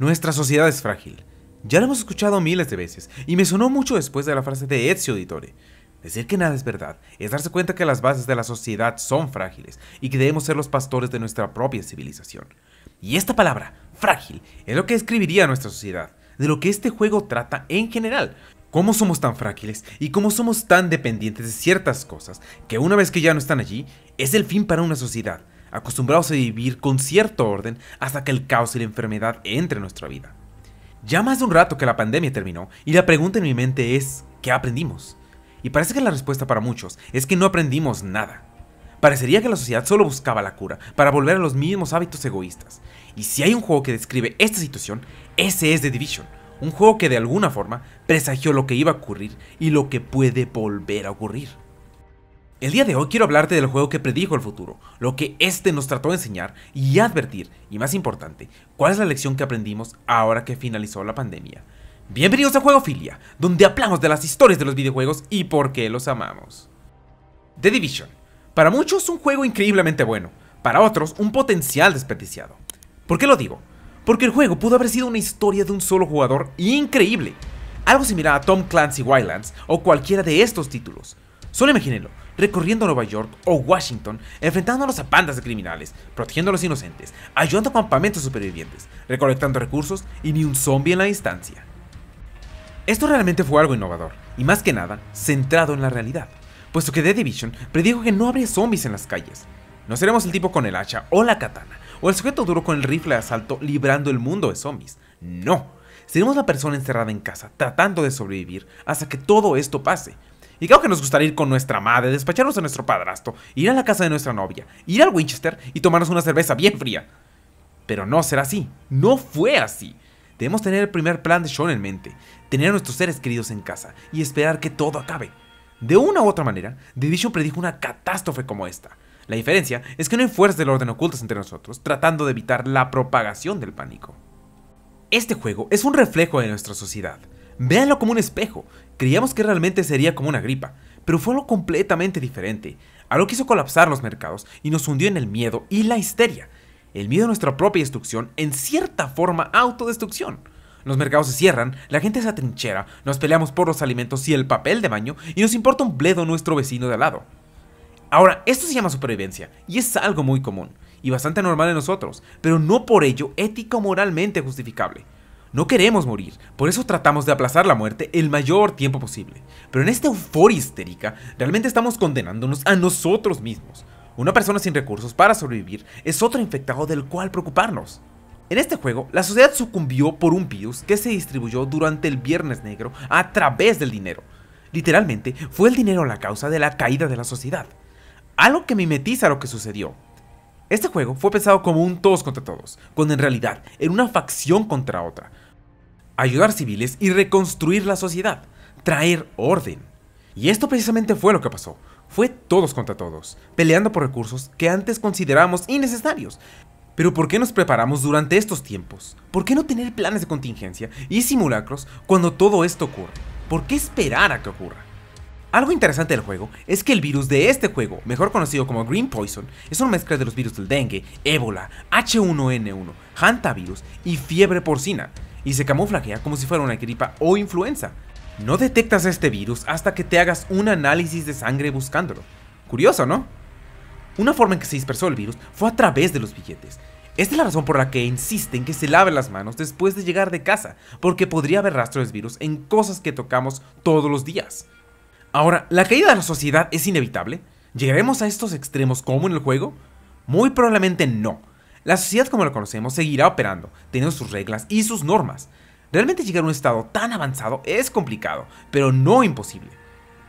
Nuestra sociedad es frágil. Ya lo hemos escuchado miles de veces, y me sonó mucho después de la frase de Ezio Auditore. Decir que nada es verdad es darse cuenta que las bases de la sociedad son frágiles y que debemos ser los pastores de nuestra propia civilización. Y esta palabra, frágil, es lo que describiría nuestra sociedad, de lo que este juego trata en general. Cómo somos tan frágiles y cómo somos tan dependientes de ciertas cosas que una vez que ya no están allí, es el fin para una sociedad, acostumbrados a vivir con cierto orden hasta que el caos y la enfermedad entre en nuestra vida. Ya más de un rato que la pandemia terminó y la pregunta en mi mente es, ¿qué aprendimos? Y parece que la respuesta para muchos es que no aprendimos nada. Parecería que la sociedad solo buscaba la cura para volver a los mismos hábitos egoístas. Y si hay un juego que describe esta situación, ese es The Division, un juego que de alguna forma presagió lo que iba a ocurrir y lo que puede volver a ocurrir. El día de hoy quiero hablarte del juego que predijo el futuro, lo que este nos trató de enseñar y advertir, y más importante, cuál es la lección que aprendimos ahora que finalizó la pandemia. Bienvenidos a Juegofilia, donde hablamos de las historias de los videojuegos y por qué los amamos. The Division. Para muchos un juego increíblemente bueno, para otros un potencial desperdiciado. ¿Por qué lo digo? Porque el juego pudo haber sido una historia de un solo jugador increíble, algo similar a Tom Clancy Wildlands o cualquiera de estos títulos. Solo imagínenlo, recorriendo Nueva York o Washington, enfrentándonos a bandas de criminales, protegiendo a los inocentes, ayudando a campamentos supervivientes, recolectando recursos y ni un zombie en la distancia. Esto realmente fue algo innovador, y más que nada, centrado en la realidad, puesto que The Division predijo que no habría zombies en las calles. No seremos el tipo con el hacha o la katana, o el sujeto duro con el rifle de asalto librando el mundo de zombies. No, seremos la persona encerrada en casa, tratando de sobrevivir hasta que todo esto pase, y claro que nos gustaría ir con nuestra madre, despacharnos a nuestro padrastro, ir a la casa de nuestra novia, ir al Winchester y tomarnos una cerveza bien fría. Pero no será así, no fue así. Debemos tener el primer plan de Sean en mente, tener a nuestros seres queridos en casa y esperar que todo acabe. De una u otra manera, Division predijo una catástrofe como esta. La diferencia es que no hay fuerzas del orden ocultas entre nosotros, tratando de evitar la propagación del pánico. Este juego es un reflejo de nuestra sociedad. Véanlo como un espejo. Creíamos que realmente sería como una gripa, pero fue algo completamente diferente. Algo que hizo colapsar los mercados y nos hundió en el miedo y la histeria. El miedo a nuestra propia destrucción, en cierta forma autodestrucción. Los mercados se cierran, la gente se atrinchera, nos peleamos por los alimentos y el papel de baño y nos importa un bledo nuestro vecino de al lado. Ahora, esto se llama supervivencia y es algo muy común y bastante normal en nosotros, pero no por ello ético o moralmente justificable. No queremos morir, por eso tratamos de aplazar la muerte el mayor tiempo posible. Pero en esta euforia histérica, realmente estamos condenándonos a nosotros mismos. Una persona sin recursos para sobrevivir es otro infectado del cual preocuparnos. En este juego, la sociedad sucumbió por un virus que se distribuyó durante el Viernes Negro a través del dinero. Literalmente, fue el dinero la causa de la caída de la sociedad. Algo que mimetiza lo que sucedió, este juego fue pensado como un todos contra todos, cuando en realidad era una facción contra otra, ayudar civiles y reconstruir la sociedad, traer orden. Y esto precisamente fue lo que pasó. Fue todos contra todos, peleando por recursos que antes considerábamos innecesarios. Pero ¿por qué nos preparamos durante estos tiempos? ¿Por qué no tener planes de contingencia y simulacros cuando todo esto ocurre? ¿Por qué esperar a que ocurra? Algo interesante del juego es que el virus de este juego, mejor conocido como Green Poison, es una mezcla de los virus del dengue, ébola, H1N1, hantavirus y fiebre porcina, y se camuflajea como si fuera una gripa o influenza. No detectas este virus hasta que te hagas un análisis de sangre buscándolo. Curioso, ¿no? Una forma en que se dispersó el virus fue a través de los billetes. Esta es la razón por la que insisten que se lave las manos después de llegar de casa, porque podría haber rastros de virus en cosas que tocamos todos los días. Ahora, ¿la caída de la sociedad es inevitable? ¿Llegaremos a estos extremos como en el juego? Muy probablemente no. La sociedad como la conocemos seguirá operando, teniendo sus reglas y sus normas. Realmente llegar a un estado tan avanzado es complicado, pero no imposible.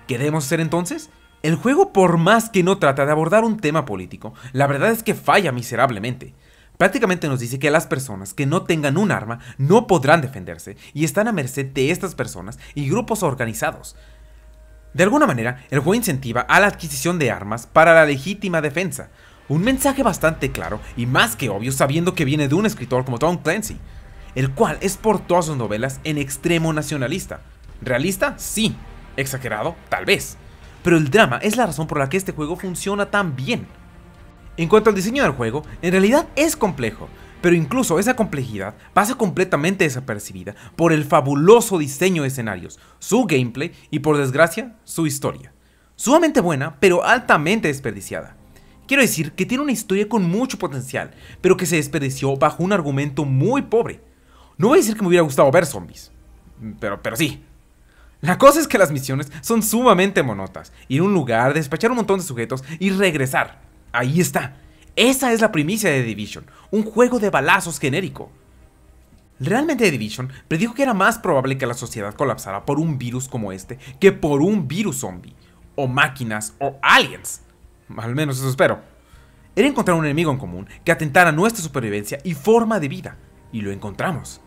¿Qué debemos hacer entonces? El juego, por más que no trata de abordar un tema político, la verdad es que falla miserablemente. Prácticamente nos dice que las personas que no tengan un arma no podrán defenderse y están a merced de estas personas y grupos organizados. De alguna manera, el juego incentiva a la adquisición de armas para la legítima defensa, un mensaje bastante claro y más que obvio sabiendo que viene de un escritor como Tom Clancy, el cual es por todas sus novelas en extremo nacionalista. ¿Realista? Sí. ¿Exagerado? Tal vez. Pero el drama es la razón por la que este juego funciona tan bien. En cuanto al diseño del juego, en realidad es complejo, pero incluso esa complejidad pasa completamente desapercibida por el fabuloso diseño de escenarios, su gameplay y por desgracia su historia. Sumamente buena, pero altamente desperdiciada. Quiero decir que tiene una historia con mucho potencial, pero que se desperdició bajo un argumento muy pobre. No voy a decir que me hubiera gustado ver zombies, pero, pero sí. La cosa es que las misiones son sumamente monotas. Ir a un lugar, despachar un montón de sujetos y regresar. Ahí está, esa es la primicia de Division, un juego de balazos genérico. Realmente Division predijo que era más probable que la sociedad colapsara por un virus como este que por un virus zombie, o máquinas, o aliens. Al menos eso espero. Era encontrar un enemigo en común que atentara nuestra supervivencia y forma de vida, y lo encontramos.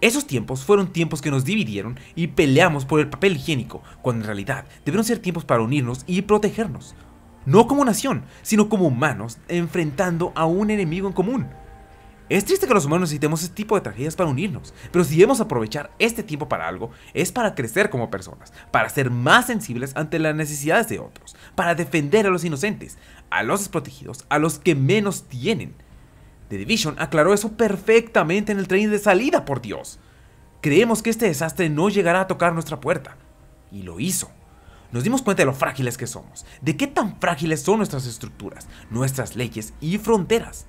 Esos tiempos fueron tiempos que nos dividieron y peleamos por el papel higiénico, cuando en realidad debieron ser tiempos para unirnos y protegernos, no como nación, sino como humanos enfrentando a un enemigo en común. Es triste que los humanos necesitemos este tipo de tragedias para unirnos, pero si debemos aprovechar este tiempo para algo, es para crecer como personas, para ser más sensibles ante las necesidades de otros, para defender a los inocentes, a los desprotegidos, a los que menos tienen. The Division aclaró eso perfectamente en el tren de salida, por Dios. Creemos que este desastre no llegará a tocar nuestra puerta. Y lo hizo nos dimos cuenta de lo frágiles que somos, de qué tan frágiles son nuestras estructuras, nuestras leyes y fronteras.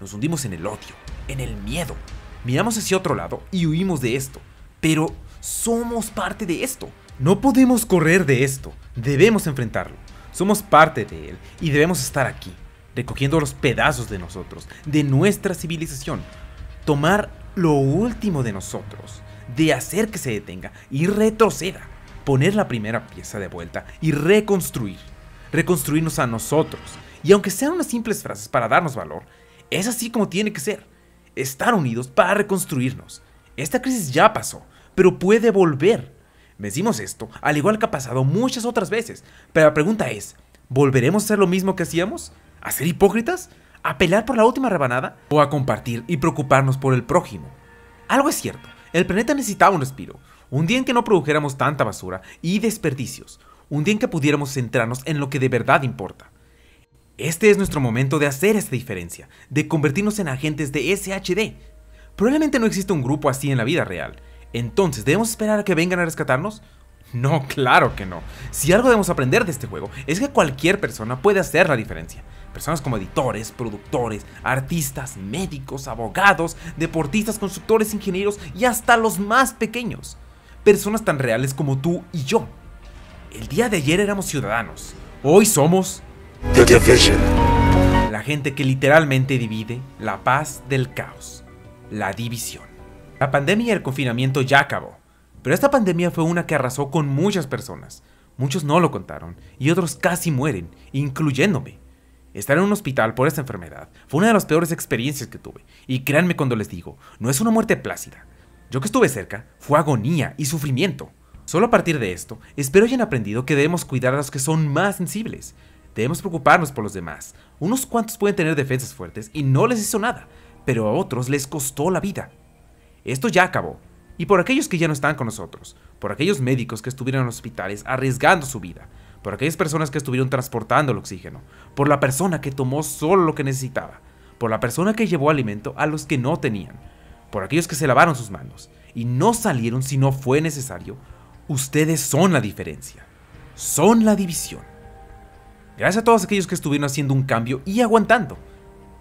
Nos hundimos en el odio, en el miedo. Miramos hacia otro lado y huimos de esto, pero somos parte de esto. No podemos correr de esto, debemos enfrentarlo. Somos parte de él y debemos estar aquí, recogiendo los pedazos de nosotros, de nuestra civilización, tomar lo último de nosotros, de hacer que se detenga y retroceda poner la primera pieza de vuelta y reconstruir, reconstruirnos a nosotros. Y aunque sean unas simples frases para darnos valor, es así como tiene que ser. Estar unidos para reconstruirnos. Esta crisis ya pasó, pero puede volver. Decimos esto, al igual que ha pasado muchas otras veces, pero la pregunta es, ¿volveremos a ser lo mismo que hacíamos? ¿A ser hipócritas? ¿A pelear por la última rebanada? ¿O a compartir y preocuparnos por el prójimo? Algo es cierto, el planeta necesitaba un respiro, un día en que no produjéramos tanta basura y desperdicios. Un día en que pudiéramos centrarnos en lo que de verdad importa. Este es nuestro momento de hacer esta diferencia, de convertirnos en agentes de SHD. Probablemente no existe un grupo así en la vida real. Entonces, ¿debemos esperar a que vengan a rescatarnos? No, claro que no. Si algo debemos aprender de este juego es que cualquier persona puede hacer la diferencia. Personas como editores, productores, artistas, médicos, abogados, deportistas, constructores, ingenieros y hasta los más pequeños personas tan reales como tú y yo. El día de ayer éramos ciudadanos, hoy somos... La gente que literalmente divide la paz del caos, la división. La pandemia y el confinamiento ya acabó, pero esta pandemia fue una que arrasó con muchas personas. Muchos no lo contaron y otros casi mueren, incluyéndome. Estar en un hospital por esta enfermedad fue una de las peores experiencias que tuve, y créanme cuando les digo, no es una muerte plácida, yo que estuve cerca, fue agonía y sufrimiento. Solo a partir de esto, espero hayan aprendido que debemos cuidar a los que son más sensibles. Debemos preocuparnos por los demás. Unos cuantos pueden tener defensas fuertes y no les hizo nada, pero a otros les costó la vida. Esto ya acabó. Y por aquellos que ya no están con nosotros, por aquellos médicos que estuvieron en los hospitales arriesgando su vida, por aquellas personas que estuvieron transportando el oxígeno, por la persona que tomó solo lo que necesitaba, por la persona que llevó alimento a los que no tenían, por aquellos que se lavaron sus manos y no salieron si no fue necesario, ustedes son la diferencia, son la división. Gracias a todos aquellos que estuvieron haciendo un cambio y aguantando.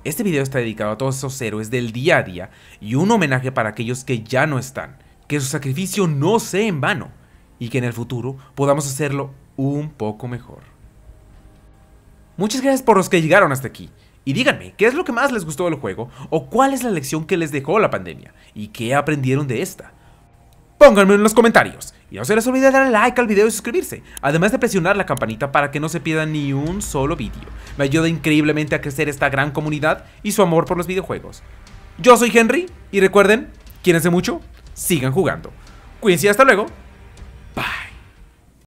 Este video está dedicado a todos esos héroes del día a día y un homenaje para aquellos que ya no están, que su sacrificio no sea en vano y que en el futuro podamos hacerlo un poco mejor. Muchas gracias por los que llegaron hasta aquí. Y díganme, ¿qué es lo que más les gustó del juego? ¿O cuál es la lección que les dejó la pandemia? ¿Y qué aprendieron de esta? Pónganme en los comentarios. Y no se les olvide darle like al video y suscribirse, además de presionar la campanita para que no se pierda ni un solo vídeo. Me ayuda increíblemente a crecer esta gran comunidad y su amor por los videojuegos. Yo soy Henry, y recuerden, quienes mucho, sigan jugando. Cuídense y hasta luego.